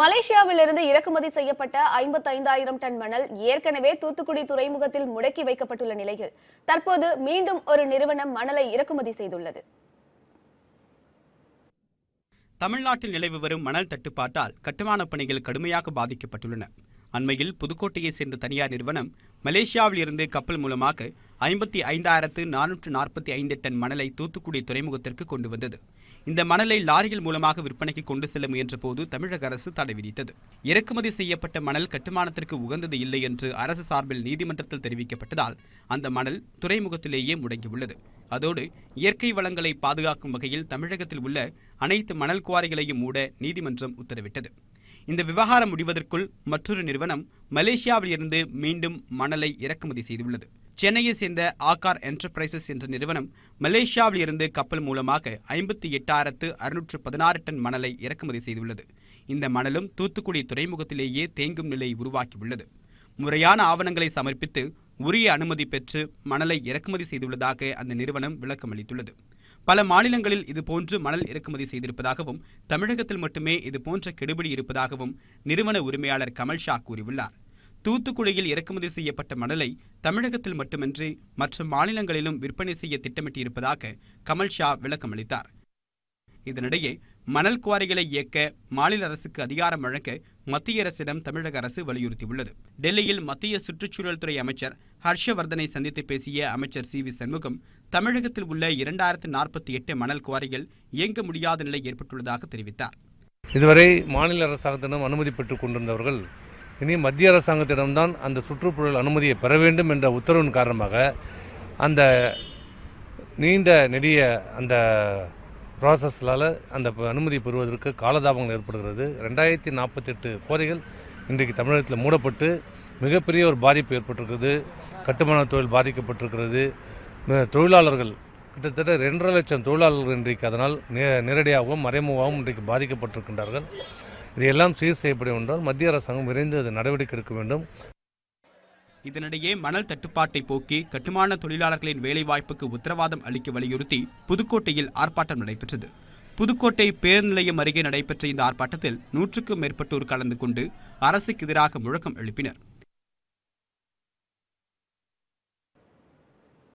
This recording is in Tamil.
மலேசியாவிலிருந்து இறக்குமதி செய்யப்பட்ட ஐம்பத்தைந்தாயிரம் டன் மணல் ஏற்கனவே தூத்துக்குடி துறைமுகத்தில் முடக்கி வைக்கப்பட்டுள்ள நிலையில் தற்போது மீண்டும் ஒரு நிறுவனம் மணலை இறக்குமதி செய்துள்ளது தமிழ்நாட்டில் நிலவி வரும் மணல் தட்டுப்பாட்டால் கட்டுமானப் பணிகள் கடுமையாக பாதிக்கப்பட்டுள்ளன அண்மையில் புதுக்கோட்டையைச் சேர்ந்த தனியார் நிறுவனம் மலேசியாவில் இருந்து கப்பல் மூலமாக ஐம்பத்தி ஐந்தாயிரத்து நானூற்று நாற்பத்தி ஐந்து டன் மணலை தூத்துக்குடி துறைமுகத்திற்கு கொண்டு வந்தது இந்த மணலை லாரிகள் மூலமாக விற்பனைக்கு கொண்டு செல்ல முயன்றபோது தமிழக அரசு தடை விதித்தது இறக்குமதி செய்யப்பட்ட மணல் கட்டுமானத்திற்கு உகந்தது இல்லை என்று அரசு சார்பில் நீதிமன்றத்தில் தெரிவிக்கப்பட்டதால் அந்த மணல் துறைமுகத்திலேயே முடங்கியுள்ளது அதோடு இயற்கை வளங்களை பாதுகாக்கும் வகையில் தமிழகத்தில் உள்ள அனைத்து மணல் குவாரிகளையும் மூட நீதிமன்றம் உத்தரவிட்டது இந்த விவகாரம் முடிவதற்குள் மற்றொரு நிறுவனம் மலேசியாவிலிருந்து மீண்டும் மணலை இறக்குமதி செய்துள்ளது சென்னையை சேர்ந்த ஆகார் என்டர்பிரைசஸ் என்ற நிறுவனம் மலேசியாவில் இருந்து கப்பல் மூலமாக ஐம்பத்தி எட்டாயிரத்து அறுநூற்று பதினாறு டன் மணலை இறக்குமதி செய்துள்ளது இந்த மணலும் தூத்துக்குடி துறைமுகத்திலேயே தேங்கும் நிலை உருவாக்கியுள்ளது முறையான ஆவணங்களை சமர்ப்பித்து உரிய அனுமதி பெற்று மணலை இறக்குமதி செய்துள்ளதாக அந்த நிறுவனம் விளக்கம் அளித்துள்ளது பல மாநிலங்களில் இதுபோன்று மணல் இறக்குமதி செய்திருப்பதாகவும் தமிழகத்தில் மட்டுமே இதுபோன்ற கெடுபிடி இருப்பதாகவும் நிறுவன உரிமையாளர் கமல்ஷா கூறியுள்ளார் தூத்துக்குடியில் இறக்குமதி செய்யப்பட்ட மணலை தமிழகத்தில் மட்டுமின்றி மற்ற மாநிலங்களிலும் விற்பனை செய்ய திட்டமிட்டிருப்பதாக கமல் ஷா விளக்கமளித்தார் இதனிடையே மணல் குவாரிகளை இயக்க மாநில அரசுக்கு அதிகாரம் வழங்க மத்திய அரசிடம் தமிழக அரசு வலியுறுத்தியுள்ளது டெல்லியில் மத்திய சுற்றுச்சூழல் துறை அமைச்சர் ஹர்ஷவர்தனை சந்தித்து பேசிய அமைச்சர் சி வி சண்முகம் தமிழகத்தில் உள்ள இரண்டாயிரத்து நாற்பத்தி எட்டு மணல் குவாரிகள் இயங்க முடியாத நிலை ஏற்பட்டுள்ளதாக தெரிவித்தார் இதுவரை மாநில அரசாங்கத்திடம் அனுமதி பெற்றுக் கொண்டிருந்தவர்கள் இனி மத்திய அரசாங்கத்திடம்தான் அந்த சுற்றுச்சூழல் அனுமதியை பெற வேண்டும் என்ற உத்தரவின் காரணமாக அந்த நீண்ட நெடிய அந்த ப்ராசஸ்லால் அந்த அனுமதி பெறுவதற்கு காலதாபங்கள் ஏற்படுகிறது ரெண்டாயிரத்தி நாற்பத்தெட்டு கோரைகள் இன்றைக்கு தமிழகத்தில் மூடப்பட்டு மிகப்பெரிய ஒரு பாதிப்பு ஏற்பட்டிருக்கிறது கட்டுமான தொழில் பாதிக்கப்பட்டிருக்கிறது தொழிலாளர்கள் கிட்டத்தட்ட ரெண்டரை லட்சம் தொழிலாளர்கள் இன்றைக்கு அதனால் நே நேரடியாகவும் மறைமுகமாகவும் இன்றைக்கு பாதிக்கப்பட்டிருக்கின்றார்கள் இதையெல்லாம் சீர் செய்யப்படும் என்றால் மத்திய அரசாங்கம் விரைந்து அது நடவடிக்கை எடுக்க வேண்டும் இதனிடையே மணல் தட்டுப்பாட்டை போக்கி கட்டுமான தொழிலாளர்களின் வேலைவாய்ப்புக்கு உத்தரவாதம் அளிக்க வலியுறுத்தி புதுக்கோட்டையில் ஆர்ப்பாட்டம் நடைபெற்றது புதுக்கோட்டை பேர் நிலையம் அருகே நடைபெற்ற இந்த ஆர்ப்பாட்டத்தில் நூற்றுக்கும் மேற்பட்டோர் கலந்து கொண்டு அரசுக்கு எதிராக முழக்கம் எழுப்பினர்